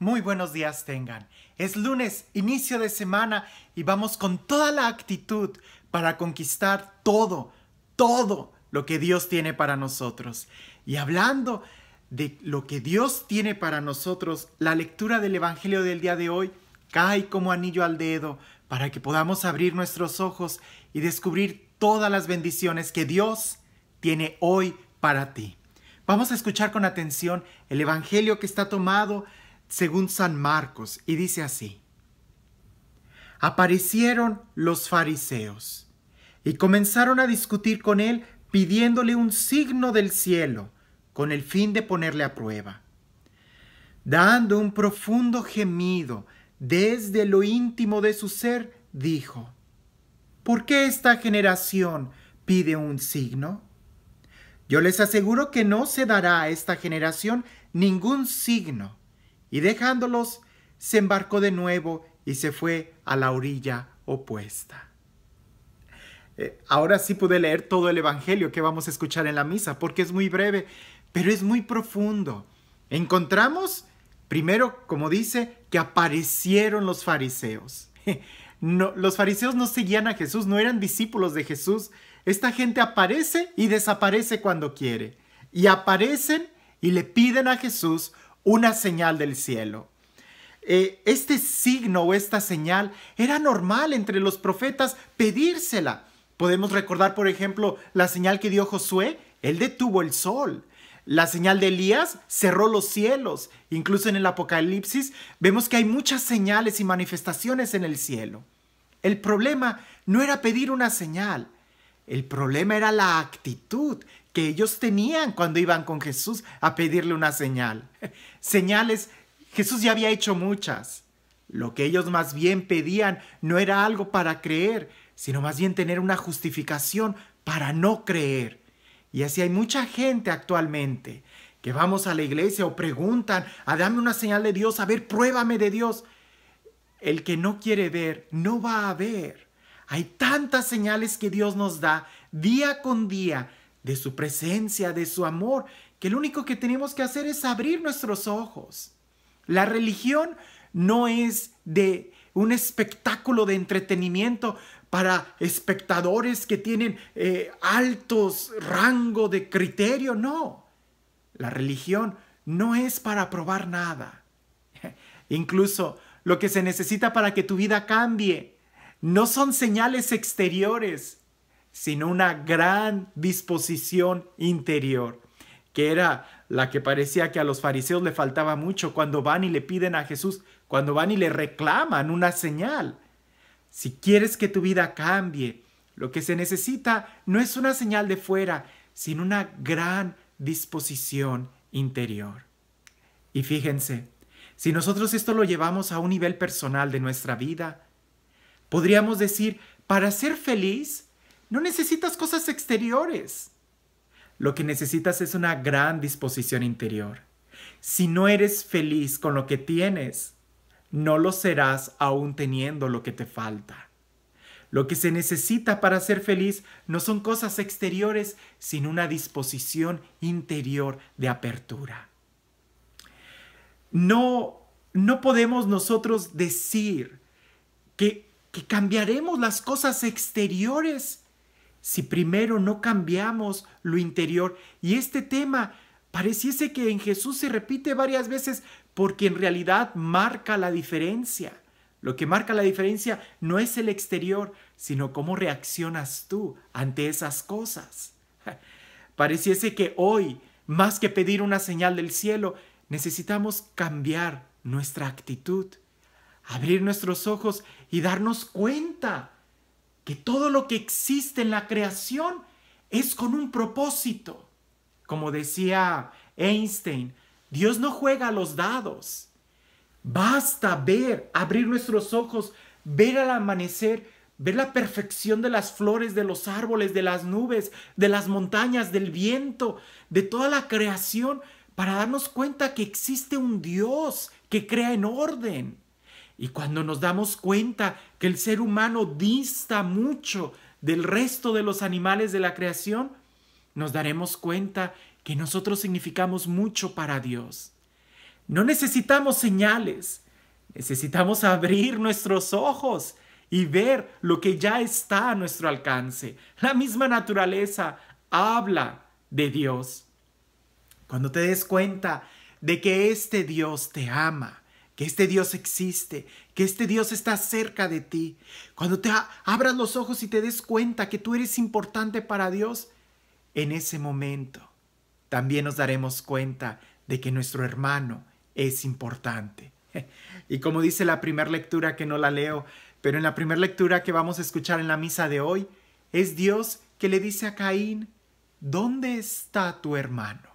Muy buenos días tengan. Es lunes, inicio de semana y vamos con toda la actitud para conquistar todo, todo lo que Dios tiene para nosotros. Y hablando de lo que Dios tiene para nosotros, la lectura del Evangelio del día de hoy cae como anillo al dedo para que podamos abrir nuestros ojos y descubrir todas las bendiciones que Dios tiene hoy para ti. Vamos a escuchar con atención el Evangelio que está tomado según San Marcos y dice así. Aparecieron los fariseos y comenzaron a discutir con él pidiéndole un signo del cielo con el fin de ponerle a prueba. Dando un profundo gemido desde lo íntimo de su ser, dijo, ¿por qué esta generación pide un signo? Yo les aseguro que no se dará a esta generación ningún signo y dejándolos, se embarcó de nuevo y se fue a la orilla opuesta. Eh, ahora sí pude leer todo el Evangelio que vamos a escuchar en la misa, porque es muy breve, pero es muy profundo. Encontramos, primero, como dice, que aparecieron los fariseos. No, los fariseos no seguían a Jesús, no eran discípulos de Jesús. Esta gente aparece y desaparece cuando quiere. Y aparecen y le piden a Jesús una señal del cielo. Eh, este signo o esta señal era normal entre los profetas pedírsela. Podemos recordar, por ejemplo, la señal que dio Josué, él detuvo el sol. La señal de Elías cerró los cielos. Incluso en el Apocalipsis vemos que hay muchas señales y manifestaciones en el cielo. El problema no era pedir una señal, el problema era la actitud que ellos tenían cuando iban con Jesús a pedirle una señal. Señales, Jesús ya había hecho muchas. Lo que ellos más bien pedían no era algo para creer, sino más bien tener una justificación para no creer. Y así hay mucha gente actualmente que vamos a la iglesia o preguntan, a ah, dame una señal de Dios, a ver, pruébame de Dios. El que no quiere ver, no va a ver. Hay tantas señales que Dios nos da día con día de su presencia, de su amor, que lo único que tenemos que hacer es abrir nuestros ojos. La religión no es de un espectáculo de entretenimiento para espectadores que tienen eh, altos rango de criterio, no. La religión no es para probar nada. Incluso lo que se necesita para que tu vida cambie no son señales exteriores, sino una gran disposición interior, que era la que parecía que a los fariseos le faltaba mucho cuando van y le piden a Jesús, cuando van y le reclaman una señal. Si quieres que tu vida cambie, lo que se necesita no es una señal de fuera, sino una gran disposición interior. Y fíjense, si nosotros esto lo llevamos a un nivel personal de nuestra vida, Podríamos decir, para ser feliz, no necesitas cosas exteriores. Lo que necesitas es una gran disposición interior. Si no eres feliz con lo que tienes, no lo serás aún teniendo lo que te falta. Lo que se necesita para ser feliz no son cosas exteriores, sino una disposición interior de apertura. No, no podemos nosotros decir que cambiaremos las cosas exteriores si primero no cambiamos lo interior. Y este tema pareciese que en Jesús se repite varias veces porque en realidad marca la diferencia. Lo que marca la diferencia no es el exterior, sino cómo reaccionas tú ante esas cosas. Pareciese que hoy, más que pedir una señal del cielo, necesitamos cambiar nuestra actitud abrir nuestros ojos y darnos cuenta que todo lo que existe en la creación es con un propósito. Como decía Einstein, Dios no juega a los dados. Basta ver, abrir nuestros ojos, ver al amanecer, ver la perfección de las flores, de los árboles, de las nubes, de las montañas, del viento, de toda la creación, para darnos cuenta que existe un Dios que crea en orden. Y cuando nos damos cuenta que el ser humano dista mucho del resto de los animales de la creación, nos daremos cuenta que nosotros significamos mucho para Dios. No necesitamos señales, necesitamos abrir nuestros ojos y ver lo que ya está a nuestro alcance. La misma naturaleza habla de Dios. Cuando te des cuenta de que este Dios te ama, que este Dios existe, que este Dios está cerca de ti. Cuando te abras los ojos y te des cuenta que tú eres importante para Dios, en ese momento también nos daremos cuenta de que nuestro hermano es importante. Y como dice la primera lectura que no la leo, pero en la primera lectura que vamos a escuchar en la misa de hoy, es Dios que le dice a Caín, ¿dónde está tu hermano?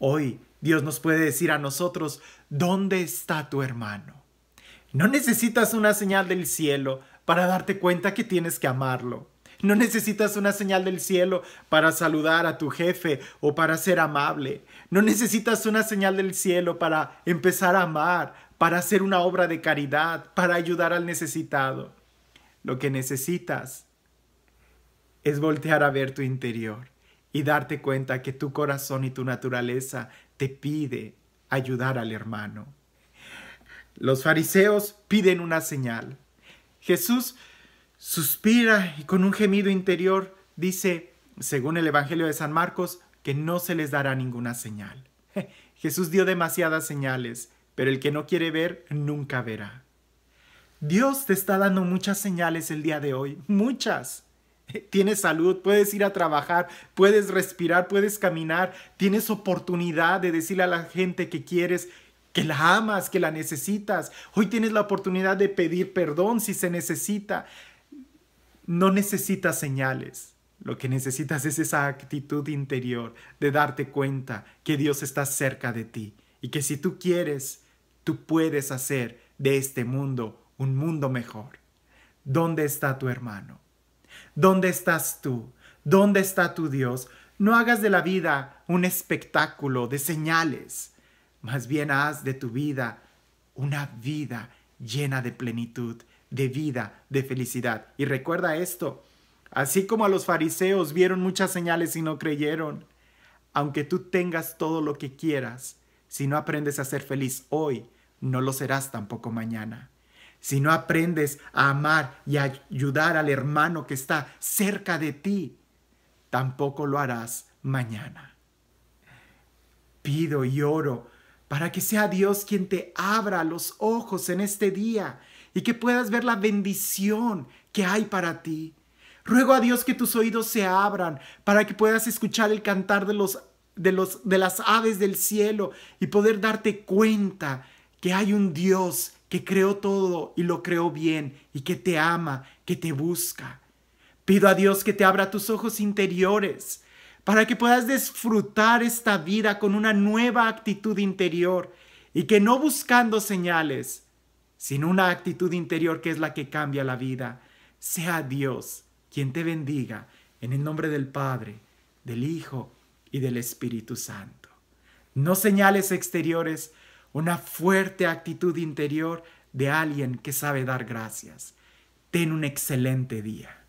Hoy Dios nos puede decir a nosotros, ¿dónde está tu hermano? No necesitas una señal del cielo para darte cuenta que tienes que amarlo. No necesitas una señal del cielo para saludar a tu jefe o para ser amable. No necesitas una señal del cielo para empezar a amar, para hacer una obra de caridad, para ayudar al necesitado. Lo que necesitas es voltear a ver tu interior y darte cuenta que tu corazón y tu naturaleza te pide ayudar al hermano. Los fariseos piden una señal. Jesús suspira y con un gemido interior dice, según el Evangelio de San Marcos, que no se les dará ninguna señal. Jesús dio demasiadas señales, pero el que no quiere ver nunca verá. Dios te está dando muchas señales el día de hoy, muchas tienes salud, puedes ir a trabajar, puedes respirar, puedes caminar, tienes oportunidad de decirle a la gente que quieres que la amas, que la necesitas. Hoy tienes la oportunidad de pedir perdón si se necesita. No necesitas señales. Lo que necesitas es esa actitud interior de darte cuenta que Dios está cerca de ti y que si tú quieres, tú puedes hacer de este mundo un mundo mejor. ¿Dónde está tu hermano? ¿Dónde estás tú? ¿Dónde está tu Dios? No hagas de la vida un espectáculo de señales, más bien haz de tu vida una vida llena de plenitud, de vida, de felicidad. Y recuerda esto, así como a los fariseos vieron muchas señales y no creyeron, aunque tú tengas todo lo que quieras, si no aprendes a ser feliz hoy, no lo serás tampoco mañana si no aprendes a amar y ayudar al hermano que está cerca de ti, tampoco lo harás mañana. Pido y oro para que sea Dios quien te abra los ojos en este día y que puedas ver la bendición que hay para ti. Ruego a Dios que tus oídos se abran para que puedas escuchar el cantar de, los, de, los, de las aves del cielo y poder darte cuenta que hay un Dios que creó todo y lo creó bien y que te ama, que te busca. Pido a Dios que te abra tus ojos interiores para que puedas disfrutar esta vida con una nueva actitud interior y que no buscando señales, sino una actitud interior que es la que cambia la vida, sea Dios quien te bendiga en el nombre del Padre, del Hijo y del Espíritu Santo. No señales exteriores, una fuerte actitud interior de alguien que sabe dar gracias. Ten un excelente día.